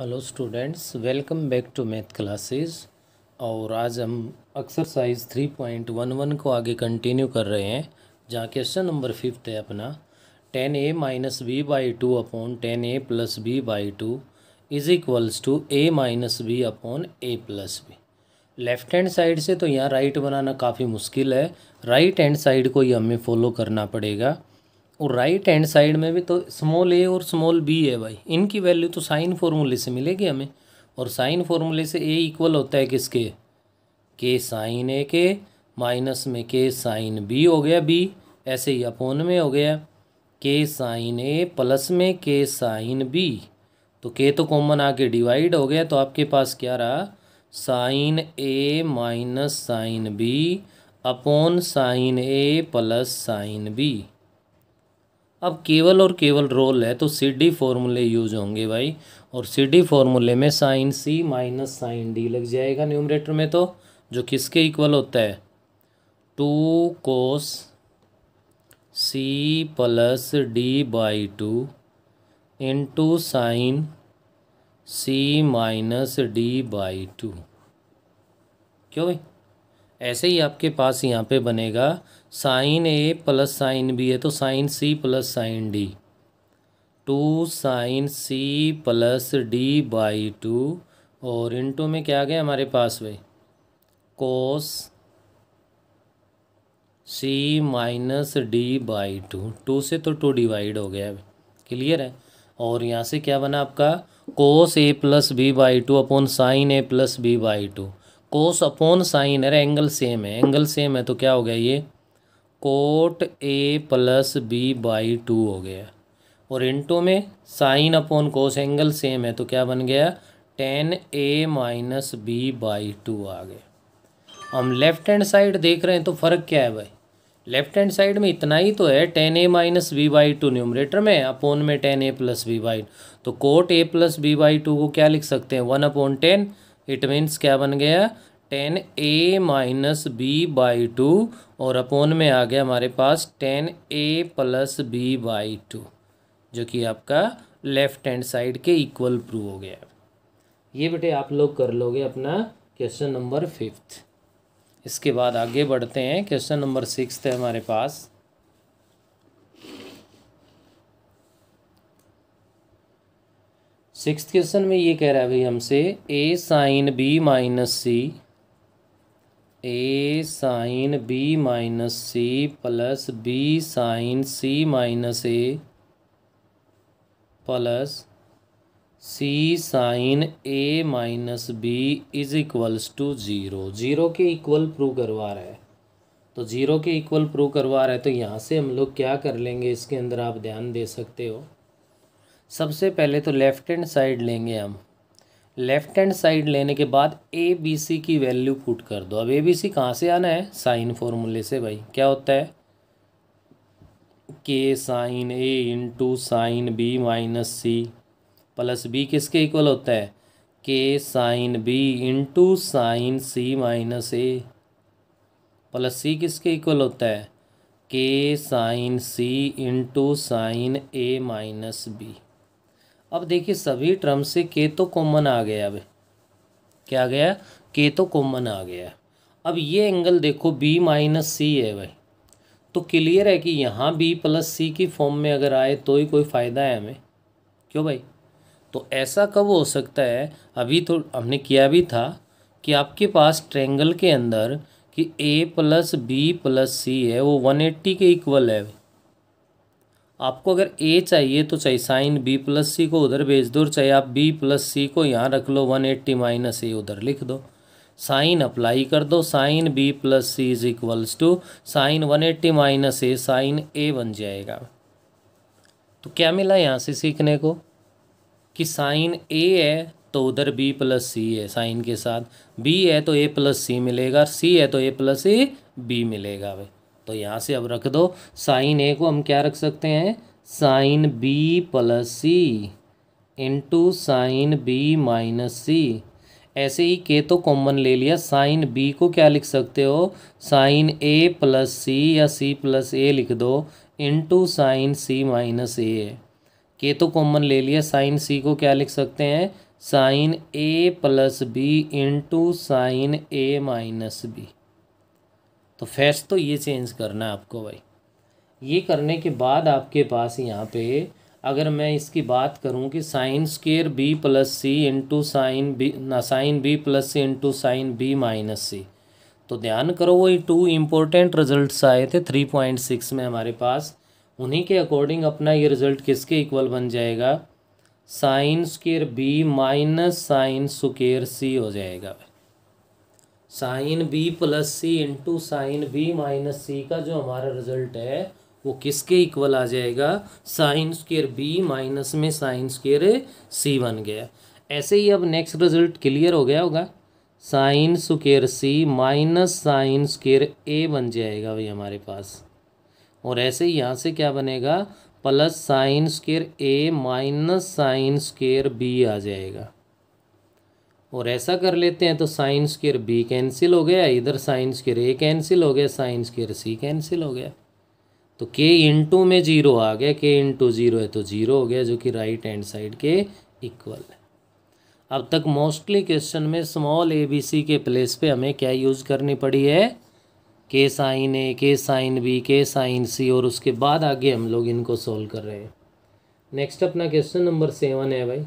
Hello students welcome back to math classes और आज हम एक्सरसाइज वन को आगे कंटिन्यू कर रहे हैं जहाँ क्वेश्चन नंबर फिफ्थ है अपना tan A minus B by two upon tan A plus B by two is equals to A minus B upon A plus B left hand side से तो यहाँ राइट बनाना काफ़ी मुश्किल है राइट हैंड साइड को ही हमें फॉलो करना पड़ेगा और राइट हैंड साइड में भी तो स्मॉल ए और स्मॉल बी है भाई इनकी वैल्यू तो साइन फॉर्मूले से मिलेगी हमें और साइन फॉर्मूले से ए इक्वल होता है किसके के साइन ए के माइनस में के साइन बी हो गया बी ऐसे ही अपोन में हो गया के साइन ए प्लस में के साइन बी तो के तो कॉमन आके डिवाइड हो गया तो आपके पास क्या रहा sine A minus sine B upon sine A plus sine B अब केवल और केवल रोल है तो सी डी फॉर्मूले यूज होंगे भाई और सी डी फॉर्मूले में sine C minus sine D लग जाएगा न्यूमरेटर में तो जो किसके इक्वल होता है two cos C plus D by two into sine C minus D by two क्यों भाई ऐसे ही आपके पास यहाँ पे बनेगा sine A plus sine B है तो sine C plus sine D two sine C plus D by two और टू में क्या आ गया हमारे पास वे cos C minus D by two two से तो टू डिवाइड हो गया क्लियर है और यहाँ से क्या बना आपका cos A plus B by two upon sine A plus B by two cos upon sine है एंगल सेम है एंगल सेम है तो क्या हो गया ये cot A plus B by two हो गया और इंटू में sine upon cos angle same है तो क्या बन गया tan A minus B by two आ गया हम लेफ्ट हैंड साइड देख रहे हैं तो फ़र्क क्या है भाई लेफ्ट हैंड साइड में इतना ही तो है tan A minus B by two numerator में अपोन में tan A plus B by तो cot A plus B by two को क्या लिख सकते हैं one upon tan it means क्या बन गया tan A minus B by two और अपोन में आ गया हमारे पास tan A plus B by two जो कि आपका लेफ्ट हैंड साइड के इक्वल प्रूव हो गया ये बेटे आप लोग कर लोगे अपना क्वेश्चन नंबर फिफ्थ इसके बाद आगे बढ़ते हैं क्वेश्चन नंबर सिक्स है हमारे पास सिक्स क्वेश्चन में ये कह रहा है भाई हमसे A sine B minus C A sine B minus C plus B sine C minus A plus C sine A minus B is equals to zero zero के इक्वल प्रूव करवा रहा है तो ज़ीरो के इक्वल प्रूव करवा रहा है तो यहाँ से हम लोग क्या कर लेंगे इसके अंदर आप ध्यान दे सकते हो सबसे पहले तो लेफ्ट हैंड साइड लेंगे हम लेफ्ट हैंड साइड लेने के बाद ए बी सी की वैल्यू पुट कर दो अब ए बी सी कहाँ से आना है साइन फॉर्मूले से भाई क्या होता है k sine A into sine B minus C plus B किसके इक्वल होता है k sine B into sine C minus A plus C किसके इक्वल होता है k sine C into sine A minus B अब देखिए सभी टर्म से के तो कॉमन आ गया अब क्या आ गया के तो कॉमन आ गया अब ये एंगल देखो बी माइनस सी है भाई तो क्लियर है कि यहाँ बी प्लस सी की फॉर्म में अगर आए तो ही कोई फ़ायदा है हमें क्यों भाई तो ऐसा कब हो सकता है अभी तो हमने किया भी था कि आपके पास ट्रेंगल के अंदर कि A plus B plus C है वो वन एट्टी के इक्वल है आपको अगर ए चाहिए तो चाहे साइन बी प्लस सी को उधर भेज दो और चाहे आप बी प्लस सी को यहाँ रख लो वन एट्टी माइनस ए उधर लिख दो साइन अप्लाई कर दो sine B plus C is equals to sine one eighty minus A sine A बन जाएगा तो क्या मिला यहाँ से सीखने को कि साइन ए है तो उधर बी प्लस सी है साइन के साथ बी है तो ए प्लस सी मिलेगा सी है तो ए प्लस ए बी मिलेगा भाई तो यहाँ से अब रख दो साइन ए को हम क्या रख सकते हैं sine B plus C into sine B minus C ऐसे ही के तो कॉमन ले लिया साइन बी को क्या लिख सकते हो साइन ए प्लस सी या सी प्लस ए लिख दो into sine C minus A k तो कॉमन ले लिया साइन सी को क्या लिख सकते हैं sine A plus B into sine A minus B तो फेस तो ये चेंज करना है आपको भाई ये करने के बाद आपके पास यहाँ पे अगर मैं इसकी बात करूँ कि sine square B plus C into sine B ना sine B plus C into sine B minus C तो ध्यान करो वही टू इम्पोर्टेंट रिजल्ट्स आए थे थ्री पॉइंट सिक्स में हमारे पास उन्हीं के अकॉर्डिंग अपना ये रिजल्ट किसके इक्वल बन जाएगा sine square B minus sine square C हो जाएगा भाई sine B plus C into sine B minus C का जो हमारा रिजल्ट है वो किसके इक्वल आ जाएगा साइन स्केयर बी माइनस में साइन स्केयर सी बन गया ऐसे ही अब नेक्स्ट रिजल्ट क्लियर हो गया होगा sine square C minus sine square A बन जाएगा भाई हमारे पास और ऐसे ही यहाँ से क्या बनेगा plus sine square A minus sine square B आ जाएगा और ऐसा कर लेते हैं तो साइंस केयर बी कैंसिल हो गया इधर साइंस केयर ए कैंसिल हो गया साइंस केयर सी कैंसिल हो गया तो के इंटू में जीरो आ गया के इंटू जीरो है तो जीरो हो गया जो कि राइट हैंड साइड के इक्वल है अब तक मोस्टली क्वेश्चन में स्मॉल ए बी सी के प्लेस पे हमें क्या यूज़ करनी पड़ी है k sine A k sine B k sine C और उसके बाद आगे हम लोग इनको सॉल्व कर रहे हैं नेक्स्ट अपना क्वेश्चन नंबर सेवन है भाई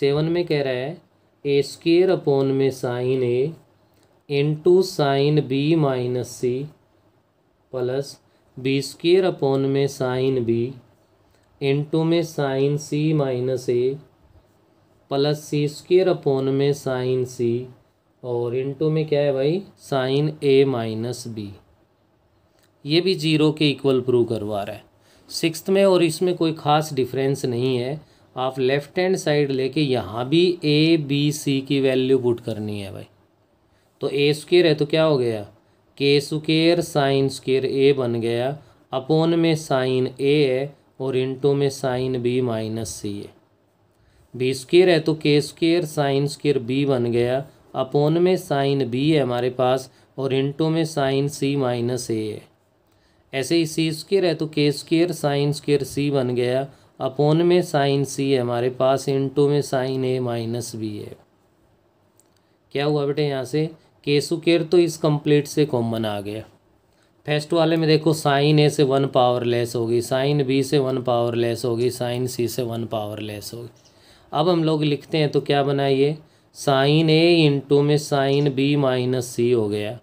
सेवन में कह रहा है ए स्केयर अपॉन में sine A into sine B minus C plus B square upon में साइन बी इंटू में sine C minus A plus C square upon में साइन सी और इंटू में क्या है भाई साइन ए माइनस बी ये भी जीरो के इक्वल प्रूव करवा रहा है सिक्स में और इसमें कोई ख़ास डिफरेंस नहीं है आप लेफ़्ट हैंड साइड लेके यहाँ भी ए बी सी की वैल्यू पुट करनी है भाई तो ए स्केयर है तो क्या हो गया के स्केयर साइन स्केयर ए बन गया अपोन में साइन ए है और इंटू में साइन बी माइनस सी है बी स्केयर है तो के स्केयर साइन स्केयर बी बन गया अपोन में साइन बी है हमारे पास और इंटू में साइन सी माइनस ए है ऐसे ही सी स्केयर है तो के स्केयर साइन स्केयर सी बन गया अपोन में साइन सी है हमारे पास इनटू में साइन ए माइनस बी है क्या हुआ बेटे यहाँ से केसुकेर तो इस कंप्लीट से कॉमन आ गया फर्स्ट वाले में देखो साइन ए से वन पावर लेस होगी साइन बी से वन पावर लेस होगी साइन सी से वन पावर लेस होगी अब हम लोग लिखते हैं तो क्या बना ये साइन ए इंटू में साइन बी माइनस सी हो गया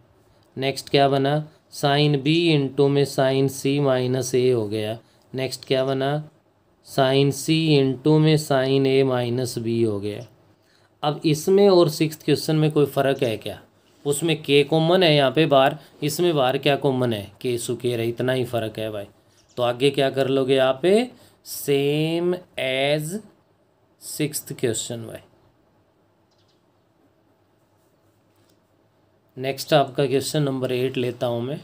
नेक्स्ट क्या बना साइन बी इंटू में साइन सी माइनस ए हो गया नेक्स्ट क्या बना साइन सी इंटू में साइन ए माइनस बी हो गया अब इसमें और सिक्स क्वेश्चन में कोई फ़र्क है क्या उसमें के कॉमन है यहाँ पे बार इसमें बार क्या कॉमन है के सुकेर के इतना ही फ़र्क है भाई तो आगे क्या कर लोगे यहाँ पे सेम एज सिक्स क्वेश्चन भाई नेक्स्ट आपका क्वेश्चन नंबर एट लेता हूँ मैं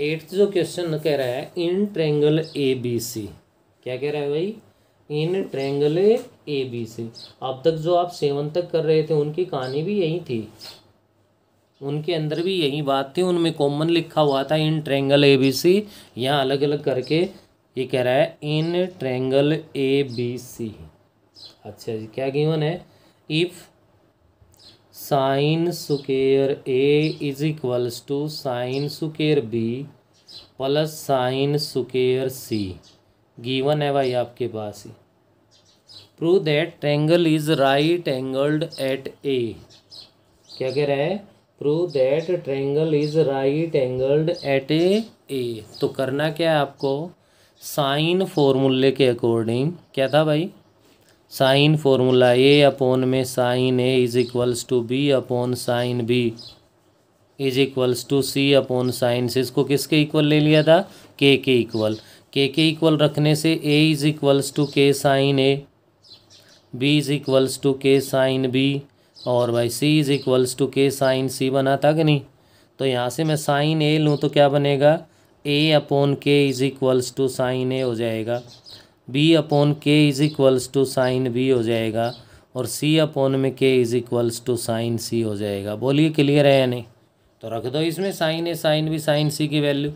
एट्थ जो क्वेश्चन कह रहा है इन ट्रेंगल ए बी सी क्या कह रहा है भाई इन ट्रेंगल ए बी से अब तक जो आप सेवन तक कर रहे थे उनकी कहानी भी यही थी उनके अंदर भी यही बात थी उनमें कॉमन लिखा हुआ था इन ट्रेंगल ए बी सी यहाँ अलग अलग करके ये कह रहा है इन ट्रेंगल ए बी सी अच्छा जी क्या गिवन है if sine square A is equals to sine square B plus sine square C given है भाई आपके पास ही prove that triangle is right angled at A क्या कह रहा है prove that triangle is right angled at A A तो करना क्या है आपको साइन फॉर्मूले के अकॉर्डिंग क्या था भाई साइन फॉर्मूला ए अपॉन में sine A is equals to B upon sine B is equals to C upon sine से इसको किसके इक्वल ले लिया था के के इक्वल के के इक्वल रखने से ए इज़ इक्वल्स टू के sine A B is equals to के साइन बी और भाई सी इज़ इक्वल्स टू के साइन सी बना था कि नहीं तो यहाँ से मैं साइन ए लूँ तो क्या बनेगा A upon k is equals to sine A हो जाएगा B upon k is equals to sine B हो जाएगा और सी अपोन में k is equals to sine C हो जाएगा बोलिए क्लियर है या नहीं तो रख दो इसमें sine A sine B sine C की वैल्यू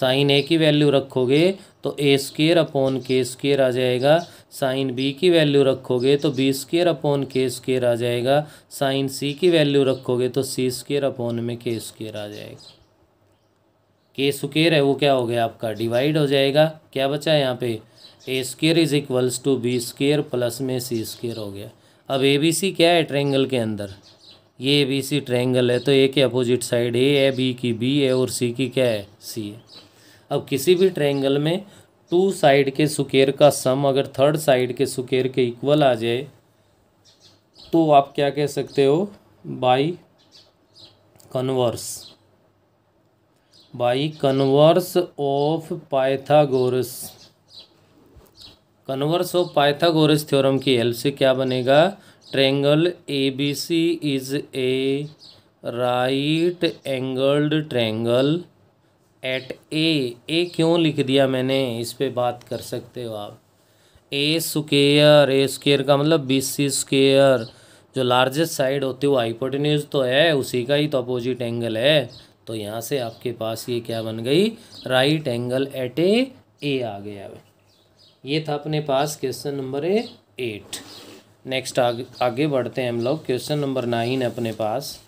साइन ए की वैल्यू रखोगे तो A square upon K square आ जाएगा साइन बी की वैल्यू रखोगे तो B square upon K square आ जाएगा साइन सी की वैल्यू रखोगे तो सी स्केयर अपोन में के स्केयर आ जाएगा के स्केयर है वो क्या हो गया आपका डिवाइड हो जाएगा क्या बचा है यहाँ पे A square is equals to B square plus में सी स्केयर हो गया अब ए बी सी क्या है ट्रेंगल के अंदर ये ए बी सी ट्रेंगल है तो ए के अपोजिट साइड ए है बी की बी है और सी की क्या है सी है अब किसी भी ट्रायंगल में टू साइड के सुकेर का सम अगर थर्ड साइड के सुकेर के इक्वल आ जाए तो आप क्या कह सकते हो by converse by converse of Pythagoras converse of Pythagoras theorem की हेल्प से क्या बनेगा triangle A B C is a right angled triangle at A A क्यों लिख दिया मैंने इस पर बात कर सकते हो आप ए स्केयर ए स्केयर का मतलब बी सी स्केयर जो लार्जेस्ट साइड होती है वो हाइपोटेन्यूज तो है उसी का ही तो अपोजिट एंगल है तो यहाँ से आपके पास ये क्या बन गई right angle at A A आ गया ये था अपने पास क्वेश्चन नंबर एट नेक्स्ट आगे आगे बढ़ते हैं हम लोग क्वेश्चन नंबर नाइन अपने पास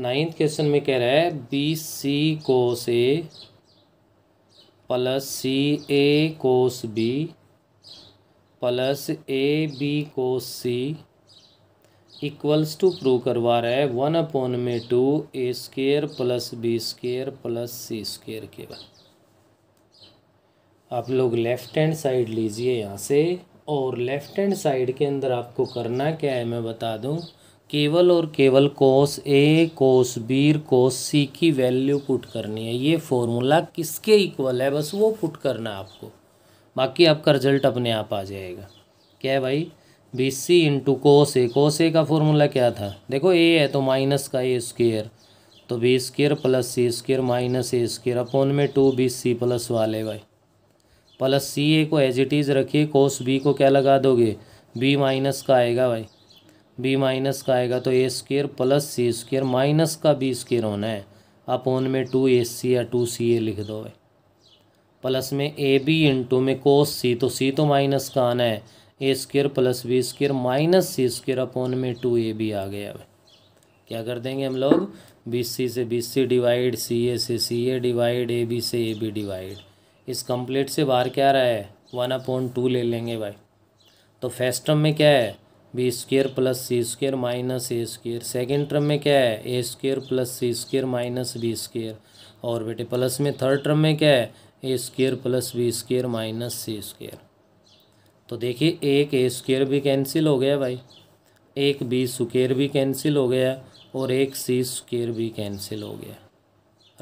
नाइन्थ क्वेश्चन में कह रहा है B C cos A plus C A cos B plus A B cos C equals to prove करवा रहा है वन अपॉन में two A square plus B square plus C square के बाद आप लोग लेफ्ट हैंड साइड लीजिए यहाँ से और लेफ्ट हैंड साइड के अंदर आपको करना क्या है मैं बता दूँ केवल और केवल कोस ए कोस बीर कोस सी की वैल्यू पुट करनी है ये फॉर्मूला किसके इक्वल है बस वो पुट करना आपको बाकी आपका रिजल्ट अपने आप आ जाएगा क्या है भाई बी सी इंटू कोस ए कोस ए का फॉर्मूला क्या था देखो ए है तो माइनस का ए स्क्र तो B square plus C square minus A square upon में टू बी सी प्लस वाले भाई प्लस सी ए को एज इट इज़ रखिए कोस बी को क्या लगा दोगे बी माइनस का आएगा भाई बी माइनस का आएगा तो A square plus C square minus का बी स्क्र होना है आप ओन में टू ए सी या टू सी ए लिख दो प्लस में ए बी इंटू में कोस सी तो सी तो माइनस का आना है A square plus B square minus C square upon में टू ए बी आ गया अब क्या कर देंगे हम लोग बी सी से बी सी डिवाइड सी ए से सी ए डिवाइड ए बी से ए बी डिवाइड इस कंप्लीट से बाहर क्या रहा है वन अपॉन टू ले लेंगे भाई तो फेस्टम में क्या है B square plus C square minus A square second term में क्या है A square plus C square minus B square और बेटे प्लस में थर्ड टर्म में क्या है A square plus B square minus C square तो देखिए एक ए स्क्र भी कैंसिल हो गया भाई एक बी स्क्र भी कैंसिल हो गया और एक सी स्क्र भी कैंसिल हो गया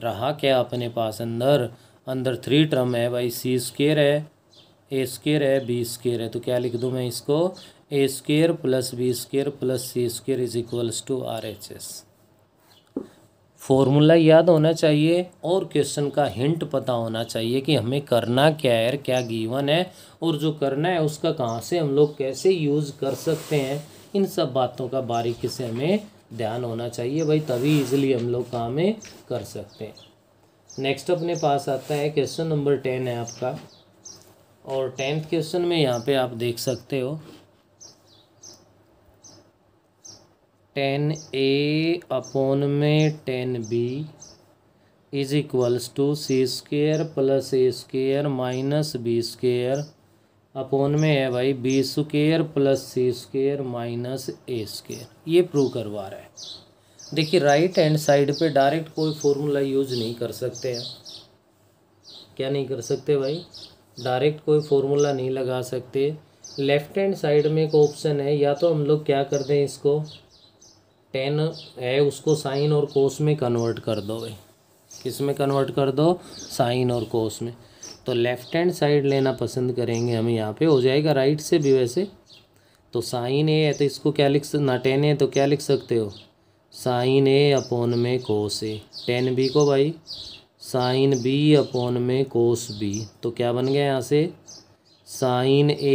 रहा क्या अपने पास अंदर अंदर थ्री टर्म है भाई सी स्क्र है ए स्केयर है बी स्केयर है तो क्या लिख दूँ मैं इसको A square plus B square plus C square is equals to R H S formula याद होना चाहिए और क्वेश्चन का हिंट पता होना चाहिए कि हमें करना क्या है क्या गीवन है और जो करना है उसका कहाँ से हम लोग कैसे यूज़ कर सकते हैं इन सब बातों का बारीकी से हमें ध्यान होना चाहिए भाई तभी इजीली हम लोग काम कर सकते हैं नेक्स्ट अपने पास आता है क्वेश्चन नंबर टेन है आपका और टेंथ क्वेश्चन में यहाँ पे आप देख सकते हो टेन ए अपोन में tan B is equals to C square plus A square minus B square upon में है भाई B square plus C square minus A square ये प्रूव करवा रहा है देखिए राइट हैंड साइड पे डायरेक्ट कोई फॉर्मूला यूज नहीं कर सकते हैं क्या नहीं कर सकते भाई डायरेक्ट कोई फॉर्मूला नहीं लगा सकते लेफ़्ट हैंड साइड में एक ऑप्शन है या तो हम लोग क्या कर दें इसको टेन है उसको साइन और कोस में कन्वर्ट कर दो भाई किस में कन्वर्ट कर दो साइन और कोस में तो लेफ़्ट हैंड साइड लेना पसंद करेंगे हम यहाँ पे हो जाएगा राइट से भी वैसे तो साइन ए है तो इसको क्या लिख सकते ना टेन ए तो क्या लिख सकते हो साइन ए अपोन में कोस ए टेन बी को भाई साइन बी अपोन में कोस बी तो क्या बन गया यहाँ से साइन ए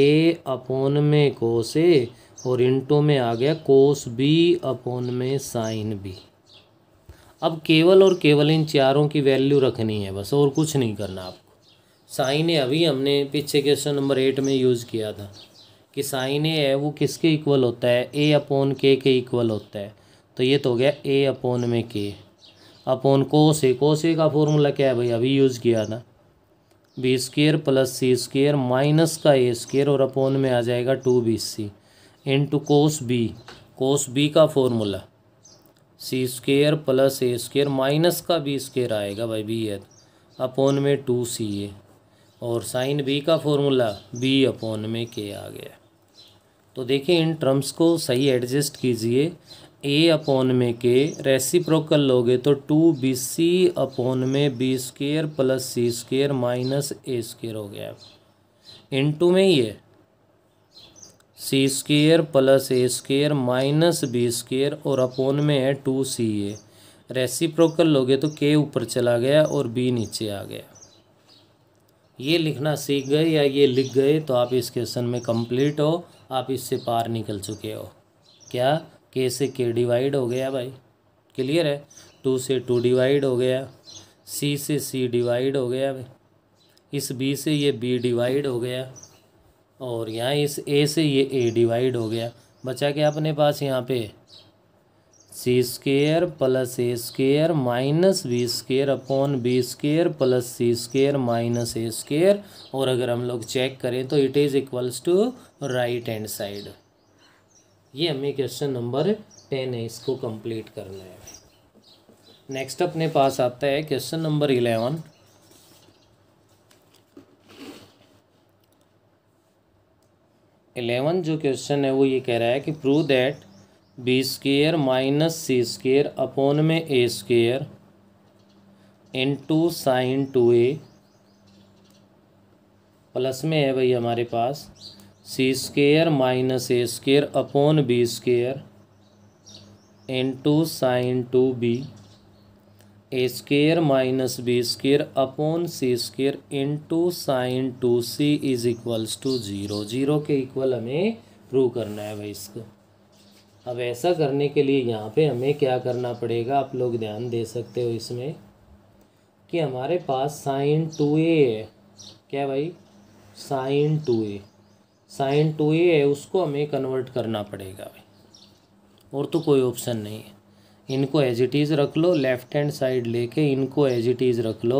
अपोन में कोस ए और इंटो में आ गया कोस बी अपोन में साइन बी अब केवल और केवल इन चारों की वैल्यू रखनी है बस और कुछ नहीं करना आपको साइन ए अभी हमने पीछे क्वेश्चन नंबर एट में यूज़ किया था कि साइन ए है वो किसके इक्वल होता है ए अपोन के के इक्वल होता है तो ये तो हो गया ए अपोन में के अपोन कोस है कोस ए का फॉर्मूला क्या है भाई अभी यूज़ किया था B square plus C square minus का ए स्केयर और अपोन में आ जाएगा two B C into cos B cos B का formula C square plus A square minus का बी स्केयर आएगा भाई बी है अपोन तो। में टू सी ए और साइन बी का फॉर्मूला बी अपोन में के आ गया तो देखिए इन टर्म्स को सही एडजस्ट कीजिए ए अपॉन में के रेसिप्रोकल लोगे तो टू बी सी अपॉन में B square plus C square minus A square हो गया इन टू में ही है C square plus A square minus B square और अपॉन में है टू सी ए रेसिप्रोकल लोगे तो के ऊपर चला गया और बी नीचे आ गया ये लिखना सीख गए या ये लिख गए तो आप इस क्वेश्चन में कंप्लीट हो आप इससे पार निकल चुके हो क्या के से के डिवाइड हो गया भाई क्लियर है टू से टू डिवाइड हो गया सी से सी डिवाइड हो गया भाई इस बी से ये बी डिवाइड हो गया और यहाँ इस ए से ये ए डिवाइड हो गया बचा क्या अपने पास यहाँ पे C square plus A square minus B square upon B square plus C square minus A square और अगर हम लोग चेक करें तो it is equals to right hand side ये हमें क्वेश्चन नंबर टेन है इसको कंप्लीट करना है नेक्स्ट अपने पास आता है क्वेश्चन नंबर इलेवन इलेवन जो क्वेश्चन है वो ये कह रहा है कि prove that B square minus C square upon में A square into sine two A plus में है भाई हमारे पास C square minus A square upon B square into sine two B A square minus B square upon C square into sine two C is equals to zero zero के equal हमें prove करना है भाई इसको अब ऐसा करने के लिए यहाँ पे हमें क्या करना पड़ेगा आप लोग ध्यान दे सकते हो इसमें कि हमारे पास साइन टू ए है क्या भाई sine two A sine two A है उसको हमें कन्वर्ट करना पड़ेगा भाई और तो कोई ऑप्शन नहीं है इनको एज इट इज़ रख लो लेफ्ट हैंड साइड लेके इनको एज इट इज़ रख लो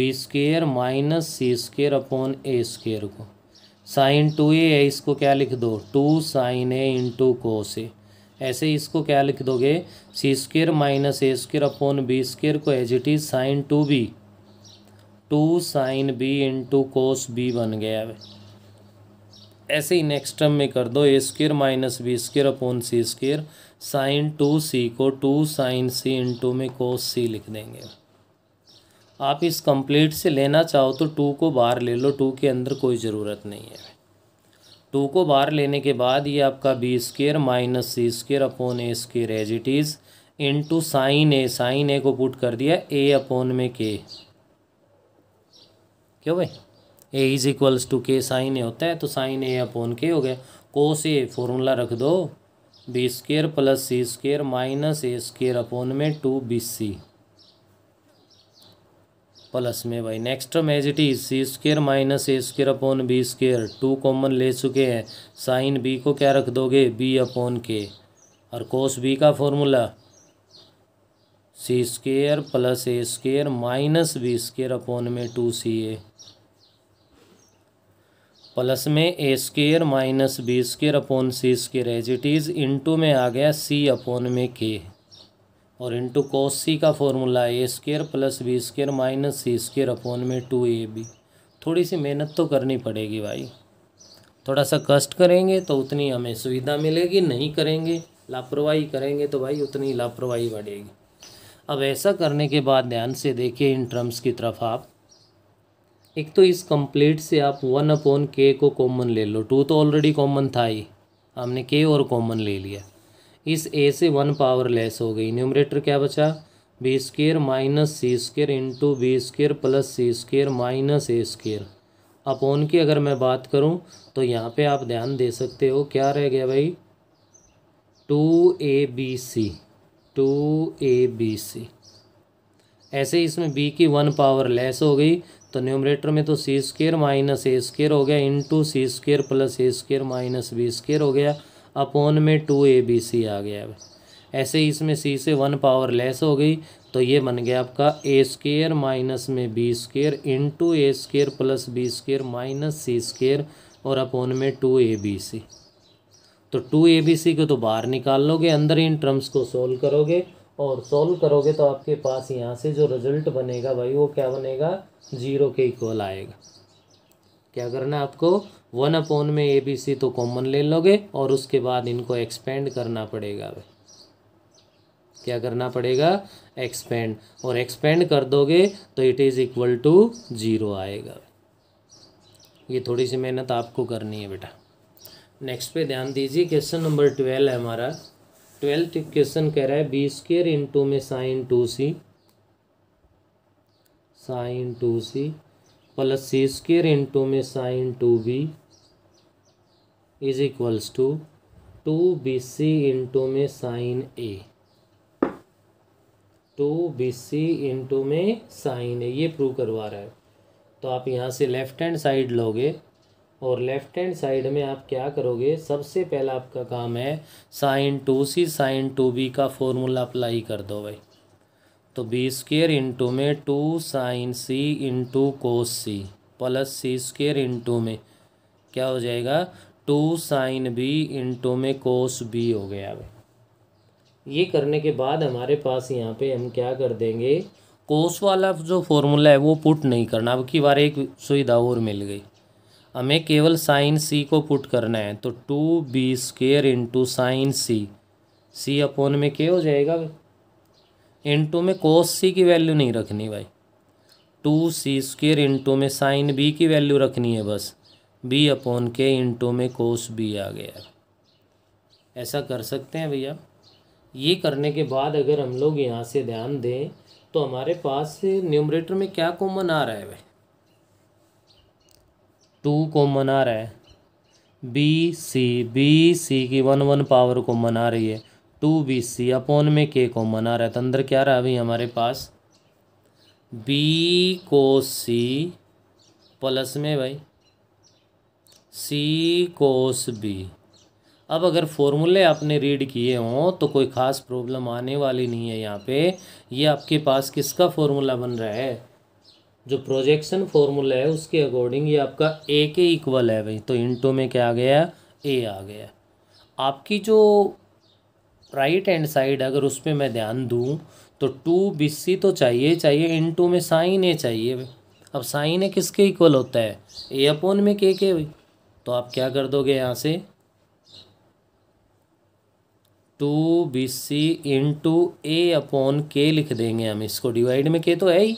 B square minus C square upon A square को साइन टू ए है इसको क्या लिख दो two sine A into cos A ऐसे इसको क्या लिख दोगे C square minus A square upon B square को as it is sine two B two sine B into cos B बन गया ऐसे ही नेक्स्ट टर्म में कर दो A square minus B square upon C square sine two C को two sine C into में कोस सी लिख देंगे आप इस कंप्लीट से लेना चाहो तो टू को बाहर ले लो टू के अंदर कोई ज़रूरत नहीं है टू को बाहर लेने के बाद ये आपका B square minus C square upon A square as it is into sine A sine A को पुट कर दिया ए अपोन में के क्यों भाई ए इज इक्वल्स टू के साइन ए होता है तो साइन ए अपोन के हो गया कोस ए फॉर्मूला रख दो B square plus C square minus A square upon में टू बी सी प्लस में भाई next term as it is C square minus A square upon B square two common ले चुके हैं साइन बी को क्या रख दोगे बी अपोन के और कोस बी का formula C square plus A square minus B square upon में टू सी ए प्लस में A square minus B square upon C square as it is into में आ गया सी upon में के और इंटू कोस सी का formula A square plus B square minus C square upon में टू ए बी थोड़ी सी मेहनत तो करनी पड़ेगी भाई थोड़ा सा कष्ट करेंगे तो उतनी हमें सुविधा मिलेगी नहीं करेंगे लापरवाही करेंगे तो भाई उतनी लापरवाही बढ़ेगी अब ऐसा करने के बाद ध्यान से देखिए इन टर्म्स की तरफ आप एक तो इस कंप्लीट से आप वन अपॉन के को कॉमन ले लो टू तो ऑलरेडी कॉमन था ही हमने के और कॉमन ले लिया इस ए से वन पावर लेस हो गई न्यूमरेटर क्या बचा B square minus C square into B square plus C square minus A square upon की अगर मैं बात करूं तो यहाँ पे आप ध्यान दे सकते हो क्या रह गया भाई two A B C two A B C ऐसे इसमें बी की वन पावर लेस हो गई तो न्यूमरेटर में तो C square minus A square हो गया into C square plus A square minus B square हो गया अपोन में टू ए बी सी आ गया ऐसे ही इसमें सी से वन पावर लेस हो गई तो ये बन गया आपका ए स्केयर माइनस में B square into A square plus B square minus C square और अपोन में टू ए बी सी तो टू ए बी सी को तो बाहर निकाल लोगे अंदर इन टर्म्स को सोल्व करोगे और सॉल्व करोगे तो आपके पास यहाँ से जो रिजल्ट बनेगा भाई वो क्या बनेगा जीरो के इक्वल आएगा क्या करना है आपको वन अपॉन में ए बी सी तो कॉमन ले लोगे और उसके बाद इनको एक्सपेंड करना पड़ेगा भाई क्या करना पड़ेगा एक्सपेंड और एक्सपेंड कर दोगे तो it is equal to zero आएगा ये थोड़ी सी मेहनत आपको करनी है बेटा नेक्स्ट पे ध्यान दीजिए क्वेश्चन नंबर ट्वेल्व है हमारा ट्वेल्थ क्वेश्चन कह रहा है बी स्केयर इंटू में sine two C sine two C plus C square into में sine two B is equals to two B C into में sine A two B C into में sine A ये prove करवा रहा है तो आप यहाँ से लेफ्ट हैंड साइड लोगे और लेफ्ट हैंड साइड में आप क्या करोगे सबसे पहला आपका काम है sine two C sine two B का फॉर्मूला अप्लाई कर दो भाई तो बी स्क्र इंटू में two sine C into cos C plus C square into में क्या हो जाएगा टू साइन बी इंटू में कोस बी हो गया भाई ये करने के बाद हमारे पास यहाँ पे हम क्या कर देंगे कोस वाला जो फॉर्मूला है वो पुट नहीं करना अब की बार एक सुविधा और मिल गई हमें केवल साइन सी को पुट करना है तो two B square into sine C C upon में क्या हो जाएगा इंटू में कोस सी की वैल्यू नहीं रखनी भाई टू सी स्केयर इंटू में साइन बी की वैल्यू रखनी है बस बी अपोन के इंटू में कोस बी आ गया ऐसा कर सकते हैं भैया ये करने के बाद अगर हम लोग यहाँ से ध्यान दें तो हमारे पास न्यूमरेटर में क्या कॉमन आ रहा है भाई टू को मना रहा है बी सी बी सी की वन वन पावर को मना रही है टू बी सी अपोन में के को मना रहा है तो अंदर क्या रहा अभी हमारे पास बी को सी प्लस में भाई सी कोस बी अब अगर फॉर्मूले आपने रीड किए हों तो कोई ख़ास प्रॉब्लम आने वाली नहीं है यहाँ पे ये यह आपके पास किसका फॉर्मूला बन रहा है जो प्रोजेक्शन फॉर्मूला है उसके अकॉर्डिंग ये आपका ए के इक्वल है भाई तो इंटू में क्या आ गया ए आ गया आपकी जो राइट हैंड साइड अगर उस पर मैं ध्यान दूँ तो टू बी सी तो चाहिए चाहिए इन टू में साइन ए चाहिए अब साइन ए किसके इक्वल होता है ए अपोन में के के भाई तो आप क्या कर दोगे यहाँ से two B C into A upon K लिख देंगे हम इसको डिवाइड में के तो है ही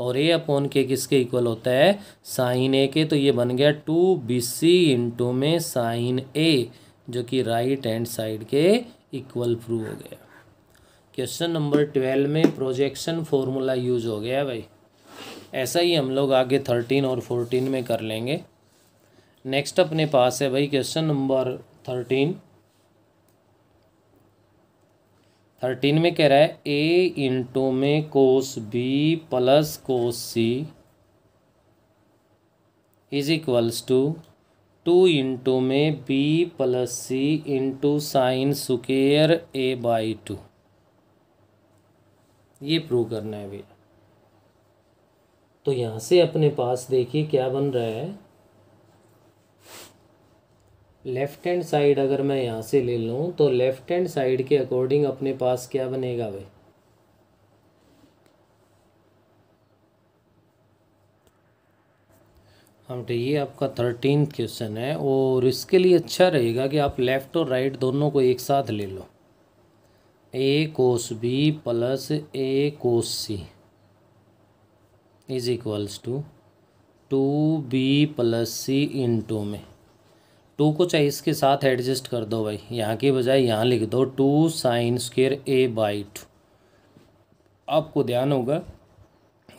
और ए अपॉन के किसके इक्वल होता है साइन ए के तो ये बन गया टू बी सी इंटू में साइन ए जो कि राइट हैंड साइड के इक्वल प्रूव हो गया क्वेश्चन नंबर ट्वेल्व में प्रोजेक्शन फॉर्मूला यूज हो गया भाई ऐसा ही हम लोग आगे थर्टीन और फोर्टीन में कर लेंगे नेक्स्ट अपने पास है भाई क्वेश्चन नंबर थर्टीन थर्टीन में कह रहा है ए इंटू में cos B plus cos C is equals to two into में B plus C into sine square A by two ये प्रूव करना है भैया तो यहाँ से अपने पास देखिए क्या बन रहा है लेफ़्ट हैंड साइड अगर मैं यहाँ से ले लूँ तो लेफ़्ट हैंड साइड के अकॉर्डिंग अपने पास क्या बनेगा भाई हम हाँ ये आपका थर्टीन क्वेश्चन है और इसके लिए अच्छा रहेगा कि आप लेफ़्ट और राइट दोनों को एक साथ ले लो A cos B plus A cos C is equals to two B plus C into में टू को चाहे इसके साथ एडजस्ट कर दो भाई यहाँ के बजाय यहाँ लिख दो two sine square A by two आपको ध्यान होगा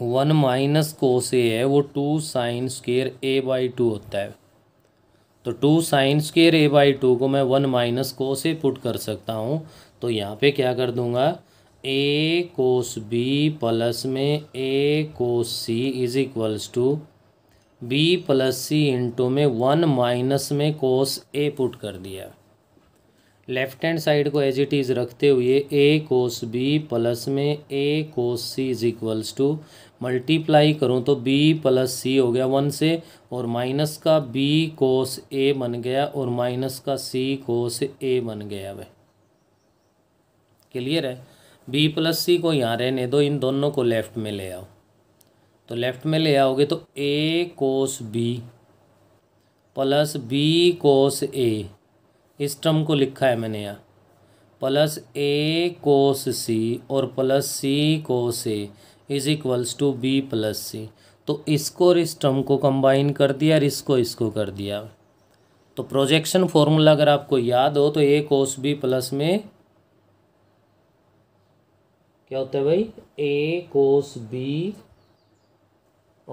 वन माइनस को से है वो two sine square A by two होता है तो two sine square A by two को मैं वन माइनस को से पुट कर सकता हूँ तो यहाँ पे क्या कर दूँगा ए कोस बी प्लस में A cos C is equals to B plus C into में वन माइनस में कोस ए पुट कर दिया लेफ्ट हैंड साइड को एज इट इज़ रखते हुए ए कोस बी प्लस में A cos C is equals to multiply करूँ तो बी प्लस सी हो गया वन से और माइनस का बी कोस ए बन गया और माइनस का सी कोस ए बन गया वह क्लियर है बी प्लस सी को यहाँ रहने दो इन दोनों को लेफ्ट में ले आओ तो लेफ्ट में ले आओगे तो A cos B plus B cos A इस टर्म को लिखा है मैंने यहाँ प्लस ए कोस सी और plus C cos A is equals to B plus C तो इसको और इस टर्म को कंबाइन कर दिया और इसको इसको कर दिया तो प्रोजेक्शन फॉर्मूला अगर आपको याद हो तो ए कोस बी प्लस में क्या होता है भाई ए कोस बी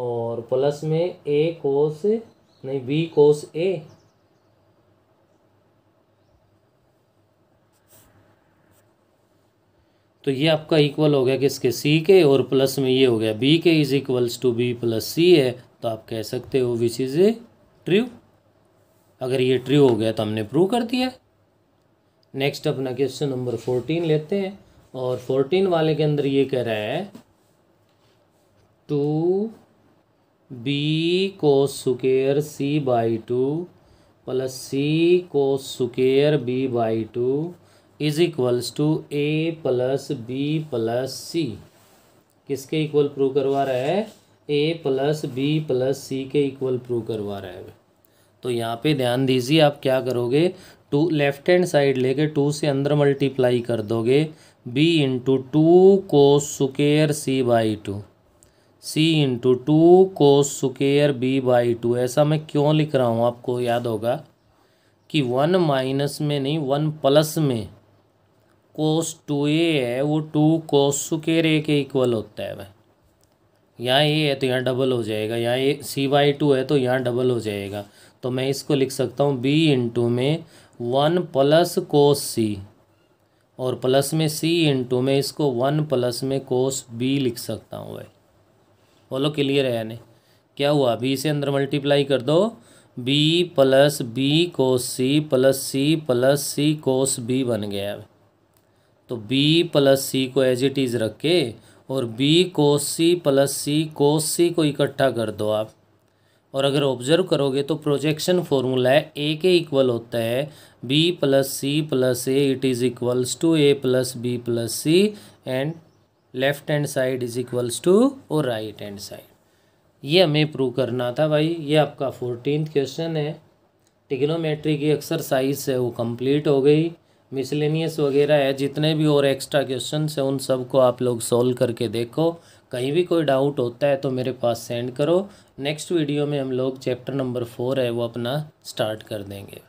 और प्लस में ए कोस नहीं बी कोस ए तो ये आपका इक्वल हो गया किसके सी के और प्लस में ये हो गया बी के is equals to B plus C है तो आप कह सकते हो विच इज़ ए ट्रू अगर ये ट्रू हो गया तो हमने प्रूव कर दिया नेक्स्ट अपना क्वेश्चन नंबर फोर्टीन लेते हैं और फोर्टीन वाले के अंदर ये कह रहा है टू बी को square C by two plus C को square B by two is equals to A plus B plus C किसके इक्वल प्रूव करवा रहा है A plus B plus C के इक्वल प्रूव करवा रहा है तो यहाँ पे ध्यान दीजिए आप क्या करोगे टू लेफ्ट हैंड साइड लेके टू से अंदर मल्टीप्लाई कर दोगे बी इंटू टू को square C by two C into two cos square B by two ऐसा मैं क्यों लिख रहा हूँ आपको याद होगा कि वन माइनस में नहीं वन प्लस में कोस टू ए है वो टू कोस सुकेर ए के इक्वल होता है भाई यहाँ ए है तो यहाँ डबल हो जाएगा यहाँ ए सी बाई टू है तो यहाँ डबल हो जाएगा तो मैं इसको लिख सकता हूँ बी इंटू में वन प्लस कोस सी और प्लस में सी इंटू में इसको वन प्लस में कोस बी लिख सकता हूँ भाई बोलो क्लियर है यानी क्या हुआ बी से अंदर मल्टीप्लाई कर दो B plus B cos C plus C plus C cos B बन गया तो बी प्लस सी को एज इट इज़ रख के और B cos C plus C कोस सी को इकट्ठा कर दो आप और अगर ऑब्जर्व करोगे तो प्रोजेक्शन फॉर्मूला है ए के इक्वल होता है B plus C plus A it is equals to A plus B plus C and left hand side is equals to और राइट हैंड साइड ये हमें प्रूव करना था भाई ये आपका फोर्टीन क्वेश्चन है टिग्नोमेट्री की एक्सरसाइज है वो कंप्लीट हो गई मिसलिनियस वगैरह है जितने भी और एक्स्ट्रा क्वेश्चन है उन सबको आप लोग सॉल्व करके देखो कहीं भी कोई डाउट होता है तो मेरे पास सेंड करो नेक्स्ट वीडियो में हम लोग चैप्टर नंबर फोर है वो अपना स्टार्ट कर देंगे